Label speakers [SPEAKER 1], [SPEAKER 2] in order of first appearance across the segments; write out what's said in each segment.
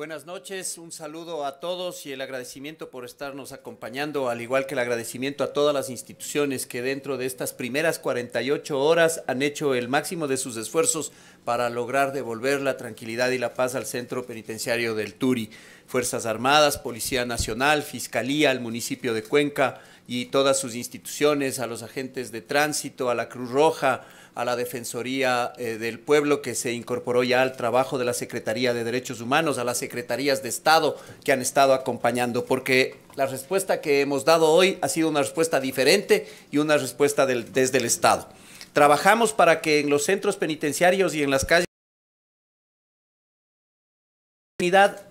[SPEAKER 1] Buenas noches, un saludo a todos y el agradecimiento por estarnos acompañando, al igual que el agradecimiento a todas las instituciones que dentro de estas primeras 48 horas han hecho el máximo de sus esfuerzos para lograr devolver la tranquilidad y la paz al centro penitenciario del Turi. Fuerzas Armadas, Policía Nacional, Fiscalía, al municipio de Cuenca y todas sus instituciones, a los agentes de tránsito, a la Cruz Roja, a la Defensoría eh, del Pueblo que se incorporó ya al trabajo de la Secretaría de Derechos Humanos, a las Secretarías de Estado que han estado acompañando, porque la respuesta que hemos dado hoy ha sido una respuesta diferente y una respuesta desde el Estado. Trabajamos para que en los centros penitenciarios y en las calles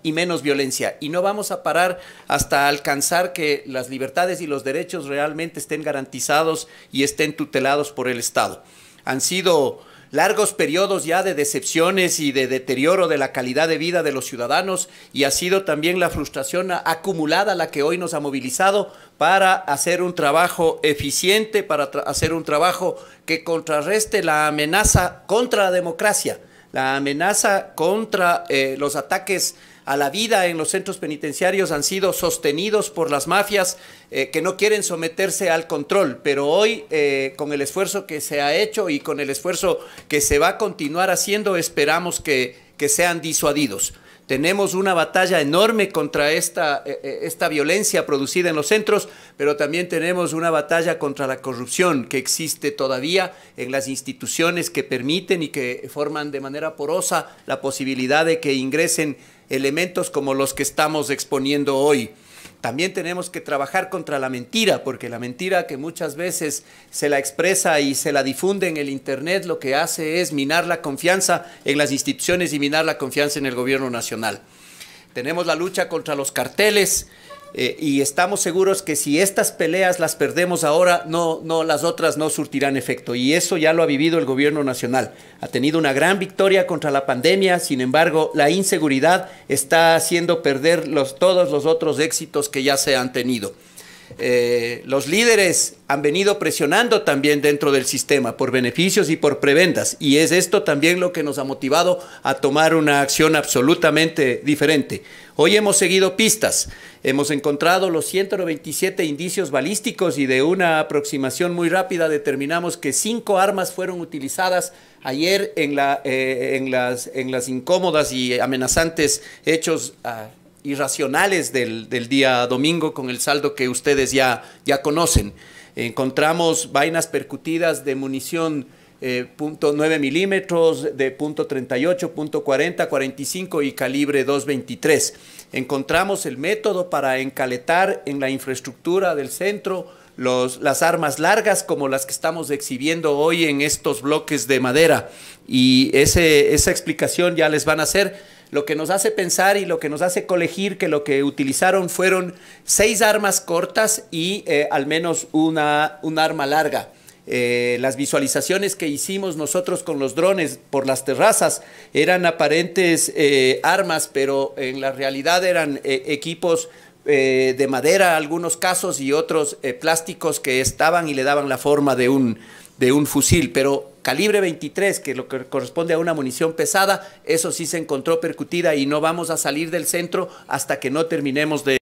[SPEAKER 1] y menos violencia. Y no vamos a parar hasta alcanzar que las libertades y los derechos realmente estén garantizados y estén tutelados por el Estado. Han sido largos periodos ya de decepciones y de deterioro de la calidad de vida de los ciudadanos y ha sido también la frustración acumulada la que hoy nos ha movilizado para hacer un trabajo eficiente, para hacer un trabajo que contrarreste la amenaza contra la democracia, la amenaza contra eh, los ataques a la vida en los centros penitenciarios han sido sostenidos por las mafias eh, que no quieren someterse al control, pero hoy eh, con el esfuerzo que se ha hecho y con el esfuerzo que se va a continuar haciendo, esperamos que sean disuadidos. Tenemos una batalla enorme contra esta, eh, eh, esta violencia producida en los centros, pero también tenemos una batalla contra la corrupción que existe todavía en las instituciones que permiten y que forman de manera porosa la posibilidad de que ingresen elementos como los que estamos exponiendo hoy. También tenemos que trabajar contra la mentira, porque la mentira que muchas veces se la expresa y se la difunde en el Internet lo que hace es minar la confianza en las instituciones y minar la confianza en el gobierno nacional. Tenemos la lucha contra los carteles, eh, y estamos seguros que si estas peleas las perdemos ahora, no, no, las otras no surtirán efecto. Y eso ya lo ha vivido el gobierno nacional. Ha tenido una gran victoria contra la pandemia, sin embargo, la inseguridad está haciendo perder los, todos los otros éxitos que ya se han tenido. Eh, los líderes han venido presionando también dentro del sistema por beneficios y por prebendas. Y es esto también lo que nos ha motivado a tomar una acción absolutamente diferente. Hoy hemos seguido pistas, hemos encontrado los 197 indicios balísticos y de una aproximación muy rápida determinamos que cinco armas fueron utilizadas ayer en, eh, las, incómodas y amenazantes hechos. Ah, irracionales del, día domingo con el saldo que ustedes ya, ya conocen. Encontramos vainas percutidas de munición .9 eh, milímetros, de .38, .40, 45 y calibre 2.23. Encontramos el método para encaletar en la infraestructura del centro las armas largas como las que estamos exhibiendo hoy en estos bloques de madera. Y ese, esa explicación ya les van a hacer lo que nos hace pensar y lo que nos hace colegir que lo que utilizaron fueron seis armas cortas y eh, al menos una, arma larga. Eh, las visualizaciones que hicimos nosotros con los drones por las terrazas eran aparentes eh, armas, pero en la realidad eran equipos de madera, algunos casos, y otros plásticos que estaban y le daban la forma de un, de un fusil, pero calibre 23, que lo que corresponde a una munición pesada, eso sí se encontró percutida y no vamos a salir del centro hasta que no terminemos de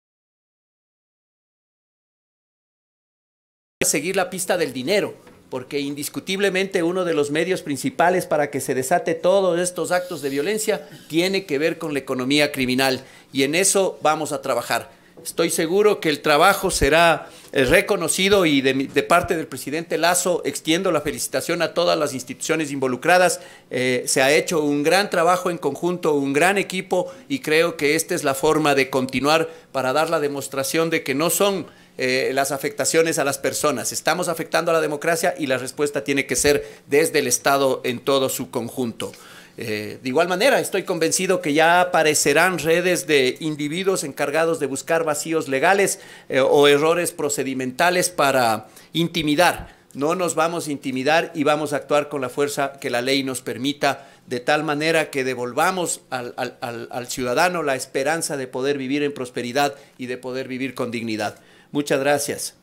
[SPEAKER 1] seguir la pista del dinero, porque indiscutiblemente uno de los medios principales para que se desate todos estos actos de violencia tiene que ver con la economía criminal y en eso vamos a trabajar. Estoy seguro que el trabajo será eh, reconocido y de, parte del presidente Lazo extiendo la felicitación a todas las instituciones involucradas. Eh, se ha hecho un gran trabajo en conjunto, un gran equipo y creo que esta es la forma de continuar para dar la demostración de que no son eh, las afectaciones a las personas. Estamos afectando a la democracia y la respuesta tiene que ser desde el Estado en todo su conjunto. Eh, de igual manera, estoy convencido que ya aparecerán redes de individuos encargados de buscar vacíos legales eh, o errores procedimentales para intimidar. No nos vamos a intimidar y vamos a actuar con la fuerza que la ley nos permita, de tal manera que devolvamos al, al ciudadano la esperanza de poder vivir en prosperidad y de poder vivir con dignidad. Muchas gracias.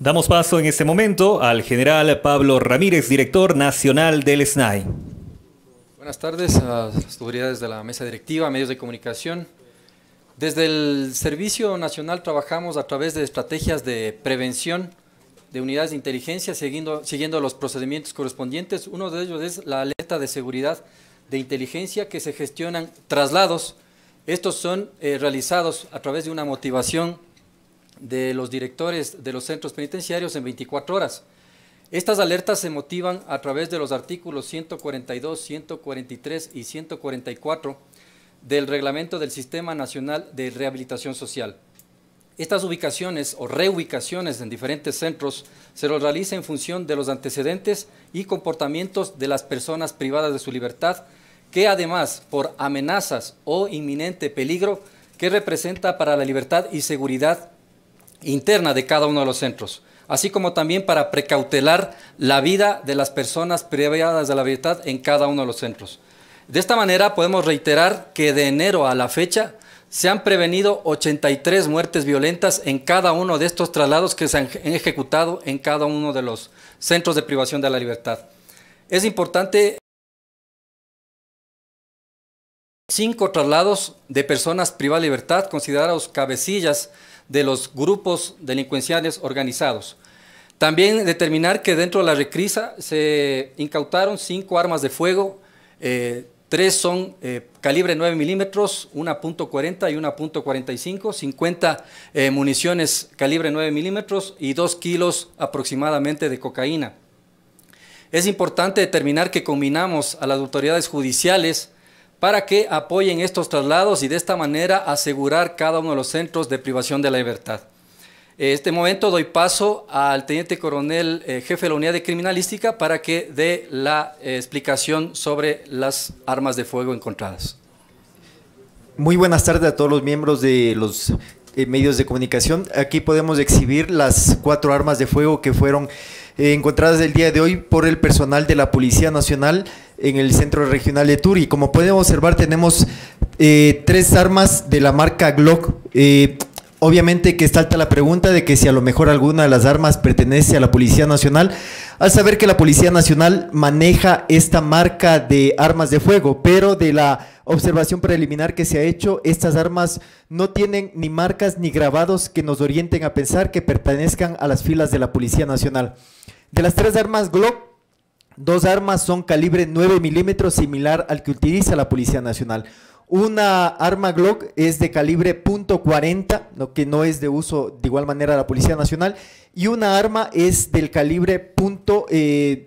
[SPEAKER 2] Damos paso en este momento al general Pablo Ramírez, director nacional del SNAI.
[SPEAKER 3] Buenas tardes a las autoridades de la mesa directiva, medios de comunicación. Desde el Servicio Nacional trabajamos a través de estrategias de prevención de unidades de inteligencia siguiendo, siguiendo los procedimientos correspondientes. Uno de ellos es la alerta de seguridad de inteligencia que se gestionan traslados. Estos son eh, realizados a través de una motivación de los directores de los centros penitenciarios en 24 horas. Estas alertas se motivan a través de los artículos 142, 143 y 144 del Reglamento del Sistema Nacional de Rehabilitación Social. Estas ubicaciones o reubicaciones en diferentes centros se los realiza en función de los antecedentes y comportamientos de las personas privadas de su libertad, que además por amenazas o inminente peligro que representa para la libertad y seguridad interna de cada uno de los centros así como también para precautelar la vida de las personas privadas de la libertad en cada uno de los centros. De esta manera podemos reiterar que de enero a la fecha se han prevenido 83 muertes violentas en cada uno de estos traslados que se han ejecutado en cada uno de los centros de privación de la libertad. Es importante cinco traslados de personas privadas de libertad considerados cabecillas de los grupos delincuenciales organizados. También determinar que dentro de la recrisa se incautaron cinco armas de fuego, eh, tres son eh, calibre 9 milímetros, una .40 y una .45, 50 eh, municiones calibre 9 milímetros y 2 kilos aproximadamente de cocaína. Es importante determinar que combinamos a las autoridades judiciales para que apoyen estos traslados y de esta manera asegurar cada uno de los centros de privación de la libertad. En eh, este momento doy paso al teniente coronel eh, jefe de la unidad de criminalística para que dé la eh, explicación sobre las armas de fuego encontradas.
[SPEAKER 4] Muy buenas tardes a todos los miembros de los medios de comunicación. Aquí podemos exhibir las cuatro armas de fuego que fueron encontradas el día de hoy por el personal de la Policía Nacional en el Centro Regional de Turi. Como pueden observar, tenemos tres armas de la marca Glock Obviamente que está alta la pregunta de que si a lo mejor alguna de las armas pertenece a la Policía Nacional, al saber que la Policía Nacional maneja esta marca de armas de fuego, pero de la observación preliminar que se ha hecho, estas armas no tienen ni marcas ni grabados que nos orienten a pensar que pertenezcan a las filas de la Policía Nacional. De las tres armas Glock, dos armas son calibre 9 milímetros similar al que utiliza la Policía Nacional. Una arma Glock es de calibre .40, lo que no es de uso de igual manera la Policía Nacional. Y una arma es del calibre .45, eh,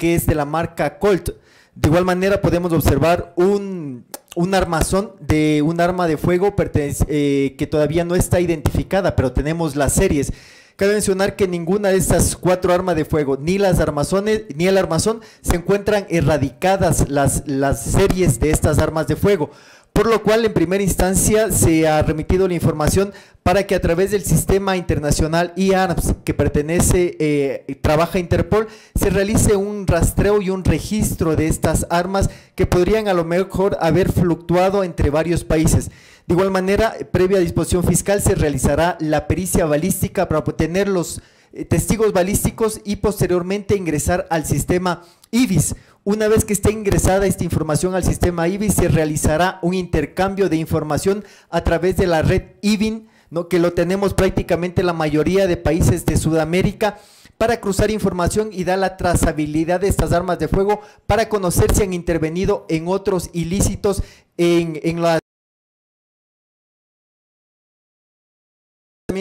[SPEAKER 4] que es de la marca Colt. De igual manera podemos observar un, armazón de un arma de fuego eh, que todavía no está identificada, pero tenemos las series. Cabe mencionar que ninguna de estas cuatro armas de fuego, ni las armazones, ni el armazón, se encuentran erradicadas las, las series de estas armas de fuego por lo cual en primera instancia se ha remitido la información para que a través del sistema internacional IARMS, que pertenece, eh, trabaja Interpol, se realice un rastreo y un registro de estas armas que podrían a lo mejor haber fluctuado entre varios países. De igual manera, eh, previa disposición fiscal se realizará la pericia balística para obtener los eh, testigos balísticos y posteriormente ingresar al sistema IBIS. Una vez que esté ingresada esta información al sistema IBIS, se realizará un intercambio de información a través de la red IBIN, que lo tenemos prácticamente la mayoría de países de Sudamérica para cruzar información y dar la trazabilidad de estas armas de fuego para conocer si han intervenido en otros ilícitos en, en la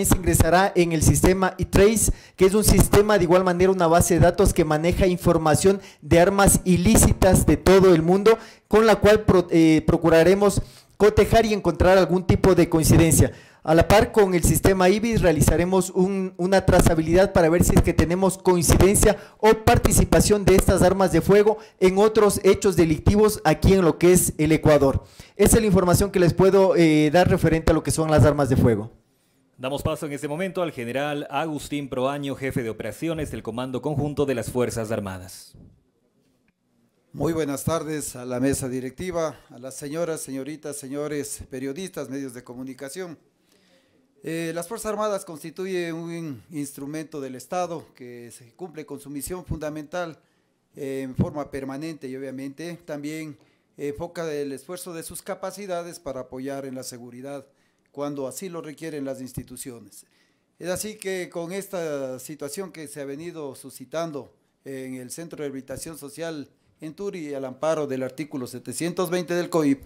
[SPEAKER 4] se ingresará en el sistema E-Trace, que es un sistema de igual manera una base de datos que maneja información de armas ilícitas de todo el mundo, con la cual eh, procuraremos cotejar y encontrar algún tipo de coincidencia. A la par con el sistema IBIS realizaremos una trazabilidad para ver si es que tenemos coincidencia o participación de estas armas de fuego en otros hechos delictivos aquí en lo que es el Ecuador. Esa es la información que les puedo eh, dar referente a lo que son las armas de fuego.
[SPEAKER 2] Damos paso en este momento al general Agustín Proaño, jefe de operaciones del Comando Conjunto de las Fuerzas Armadas.
[SPEAKER 5] Muy buenas tardes a la mesa directiva, a las señoras, señoritas, señores, periodistas, medios de comunicación. Eh, las Fuerzas Armadas constituyen un instrumento del Estado que se cumple con su misión fundamental eh, en forma permanente y obviamente también enfoca el esfuerzo de sus capacidades para apoyar en la seguridad cuando así lo requieren las instituciones. Es así que con esta situación que se ha venido suscitando en el Centro de Rehabilitación Social en Turi al amparo del artículo 720 del COIP,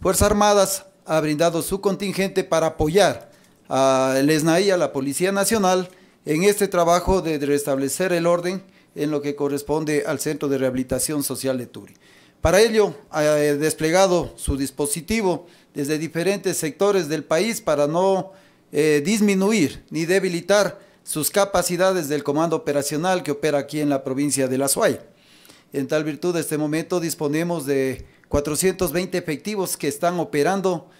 [SPEAKER 5] Fuerzas Armadas ha brindado su contingente para apoyar a ESNAI, a la Policía Nacional, en este trabajo de restablecer el orden en lo que corresponde al Centro de Rehabilitación Social de Turi. Para ello, ha eh, desplegado su dispositivo desde diferentes sectores del país para no eh, disminuir ni debilitar sus capacidades del Comando Operacional que opera aquí en la provincia de La En tal virtud, en este momento disponemos de 420 efectivos que están operando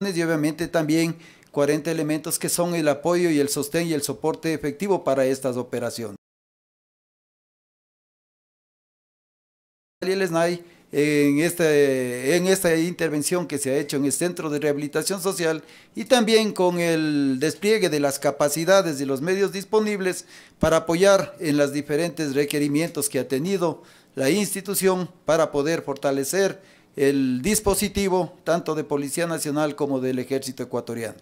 [SPEAKER 5] y obviamente también 40 elementos que son el apoyo y el sostén y el soporte efectivo para estas operaciones. y el en, este, en esta intervención que se ha hecho en el Centro de Rehabilitación Social y también con el despliegue de las capacidades y los medios disponibles para apoyar en los diferentes requerimientos que ha tenido la institución para poder fortalecer el dispositivo tanto de Policía Nacional como del Ejército Ecuatoriano.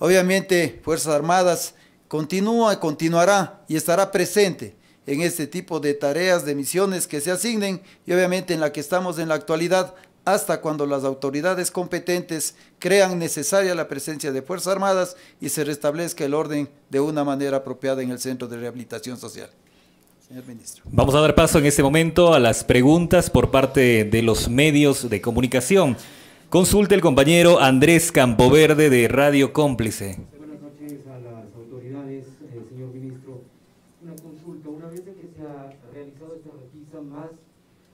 [SPEAKER 5] Obviamente, Fuerzas Armadas continúa, continuará y estará presente en este tipo de tareas, de misiones que se asignen y obviamente en la que estamos en la actualidad, hasta cuando las autoridades competentes crean necesaria la presencia de Fuerzas Armadas y se restablezca el orden de una manera apropiada en el Centro de Rehabilitación Social. Señor ministro.
[SPEAKER 2] Vamos a dar paso en este momento a las preguntas por parte de los medios de comunicación. Consulte el compañero Andrés Campoverde de Radio Cómplice.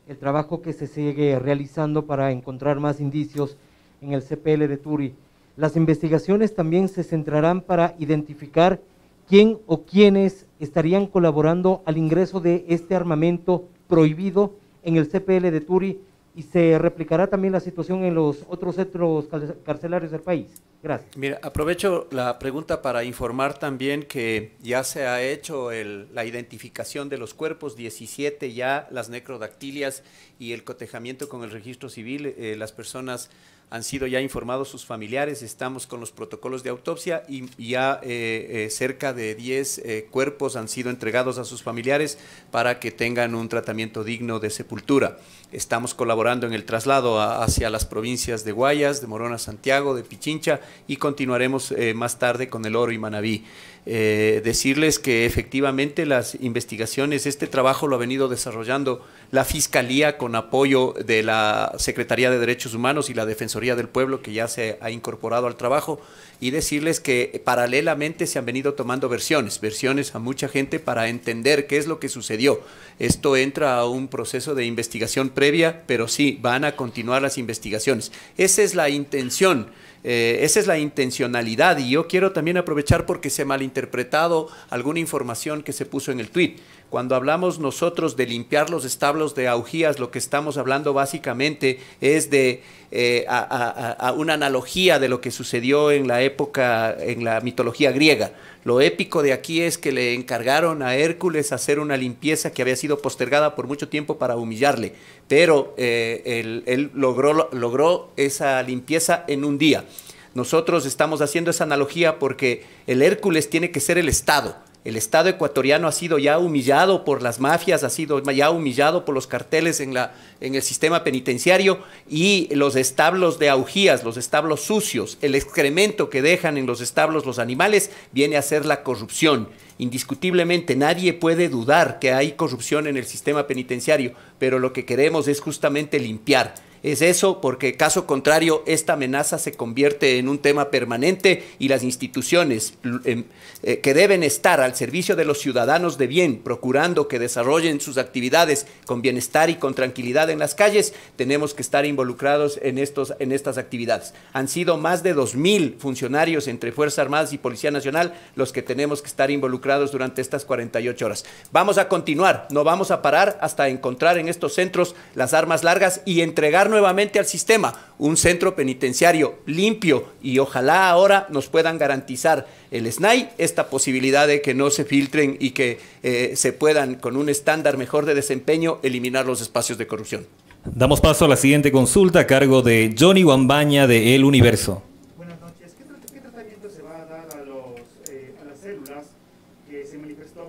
[SPEAKER 3] el trabajo que se sigue realizando para encontrar más indicios en el CPL de Turi. Las investigaciones también se centrarán para identificar quién o quiénes estarían colaborando al ingreso de este armamento prohibido en el CPL de Turi y se replicará también la situación en los otros centros carcelarios del país. Gracias.
[SPEAKER 1] Mira, aprovecho la pregunta para informar también que ya se ha hecho la identificación de los cuerpos, 17 ya, las necrodactilias y el cotejamiento con el registro civil, eh, las personas han sido ya informados sus familiares, estamos con los protocolos de autopsia y ya eh, eh, cerca de 10 eh, cuerpos han sido entregados a sus familiares para que tengan un tratamiento digno de sepultura. Estamos colaborando en el traslado hacia las provincias de Guayas, de Morona, Santiago, de Pichincha y continuaremos más tarde con el Oro y Manabí. decirles que efectivamente las investigaciones, este trabajo lo ha venido desarrollando la Fiscalía con apoyo de la Secretaría de Derechos Humanos y la Defensoría del Pueblo que ya se ha incorporado al trabajo y decirles que eh, paralelamente se han venido tomando versiones, versiones a mucha gente para entender qué es lo que sucedió. Esto entra a un proceso de investigación previa, pero sí, van a continuar las investigaciones. Esa es la intención. Eh, esa es la intencionalidad y yo quiero también aprovechar porque se ha malinterpretado alguna información que se puso en el tuit. Cuando hablamos nosotros de limpiar los establos de Augías, lo que estamos hablando básicamente es de eh, a, una analogía de lo que sucedió en la época, en la mitología griega. Lo épico de aquí es que le encargaron a Hércules hacer una limpieza que había sido postergada por mucho tiempo para humillarle, pero eh, él, logró, logró esa limpieza en un día. Nosotros estamos haciendo esa analogía porque el Hércules tiene que ser el Estado. El Estado ecuatoriano ha sido ya humillado por las mafias, ha sido ya humillado por los carteles en, la, en el sistema penitenciario y los establos de augías, los establos sucios, el excremento que dejan en los establos los animales viene a ser la corrupción. Indiscutiblemente nadie puede dudar que hay corrupción en el sistema penitenciario, pero lo que queremos es justamente limpiar. Es eso porque caso contrario esta amenaza se convierte en un tema permanente y las instituciones em, eh, que deben estar al servicio de los ciudadanos de bien, procurando que desarrollen sus actividades con bienestar y con tranquilidad en las calles, tenemos que estar involucrados en, estos, en estas actividades. Han sido más de 2.000 funcionarios entre Fuerzas Armadas y Policía Nacional los que tenemos que estar involucrados durante estas 48 horas. Vamos a continuar, no vamos a parar hasta encontrar en estos centros las armas largas y entregar nuevamente al sistema un centro penitenciario limpio y ojalá ahora nos puedan garantizar el SNAI esta posibilidad de que no se filtren y que eh, se puedan con un estándar mejor de desempeño eliminar los espacios de corrupción.
[SPEAKER 2] Damos paso a la siguiente consulta a cargo de Johnny Wambaña de El Universo.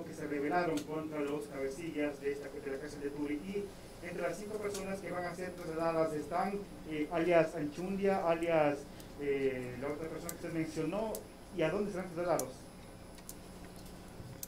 [SPEAKER 3] que se revelaron contra los cabecillas de, esta, de la cárcel de Turi. Y entre las cinco personas que van a ser trasladadas están eh, alias Anchundia, alias eh, la otra persona que se mencionó, y a dónde serán trasladados.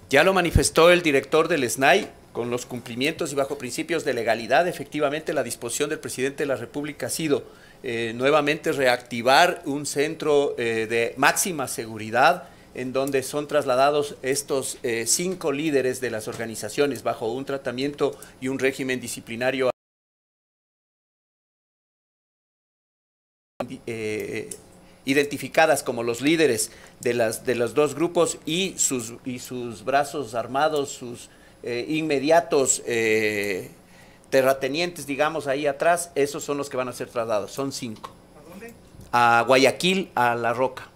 [SPEAKER 1] Ya lo manifestó el director del SNAI, con los cumplimientos y bajo principios de legalidad, efectivamente la disposición del presidente de la República ha sido eh, nuevamente reactivar un centro de máxima seguridad en donde son trasladados estos eh, cinco líderes de las organizaciones bajo un tratamiento y un régimen disciplinario eh, eh, identificadas como los líderes de, las, de los dos grupos y sus, y sus brazos armados, sus inmediatos terratenientes, digamos, ahí atrás, esos son los que van a ser trasladados, son cinco. ¿A dónde? A Guayaquil, a La Roca.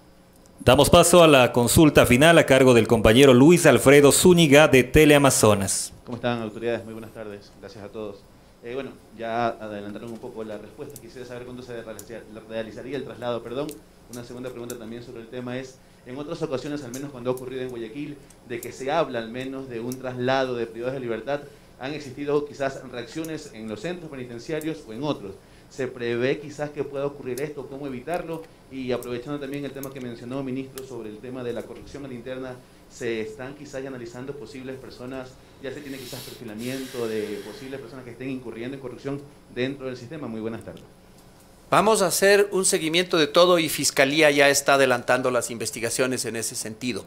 [SPEAKER 2] Damos paso a la consulta final a cargo del compañero Luis Alfredo Zúñiga de Teleamazonas.
[SPEAKER 1] ¿Cómo están, autoridades? Muy buenas tardes. Gracias a todos. Eh, bueno, ya adelantaron un poco la respuesta. Quisiera saber cuándo se realizaría el traslado. Perdón. Una segunda pregunta también sobre el tema es, en otras ocasiones, al menos cuando ha ocurrido en Guayaquil, de que se habla al menos de un traslado de privados de libertad, han existido quizás reacciones en los centros penitenciarios o en otros. ¿Se prevé quizás que pueda ocurrir esto? ¿Cómo evitarlo? Y aprovechando también el tema que mencionó, ministro, sobre el tema de la corrupción interna, se están quizás analizando posibles personas, ya se tiene quizás perfilamiento de posibles personas que estén incurriendo en corrupción dentro del sistema. Muy buenas tardes. Vamos a hacer un seguimiento de todo y Fiscalía ya está adelantando las investigaciones en ese sentido.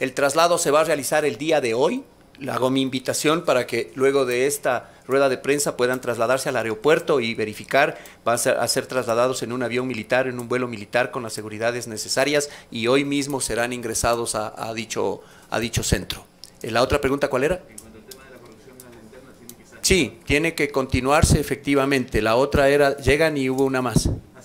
[SPEAKER 1] El traslado se va a realizar el día de hoy, hago mi invitación para que luego de esta rueda de prensa puedan trasladarse al aeropuerto y verificar, van a ser, trasladados en un avión militar, en un vuelo militar con las seguridades necesarias y hoy mismo serán ingresados a, dicho, a dicho centro. Eh, ¿La otra pregunta cuál era? Sí, tiene que continuarse efectivamente. La otra era, llegan y hubo una más. Ah,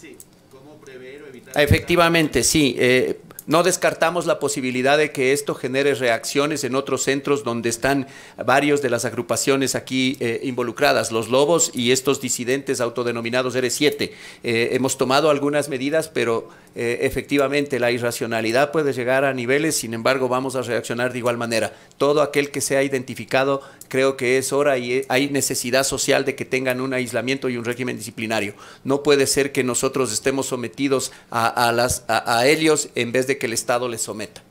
[SPEAKER 1] ¿Cómo prever o evitar? Efectivamente, sí. Eh, no descartamos la posibilidad de que esto genere reacciones en otros centros donde están varios de las agrupaciones aquí eh, involucradas, los Lobos y estos disidentes autodenominados R7. Eh, hemos tomado algunas medidas, pero eh, efectivamente la irracionalidad puede llegar a niveles, sin embargo vamos a reaccionar de igual manera. Todo aquel que sea identificado creo que es hora y eh, hay necesidad social de que tengan un aislamiento y un régimen disciplinario. No puede ser que nosotros estemos sometidos a, a ellos en vez de que el Estado les someta.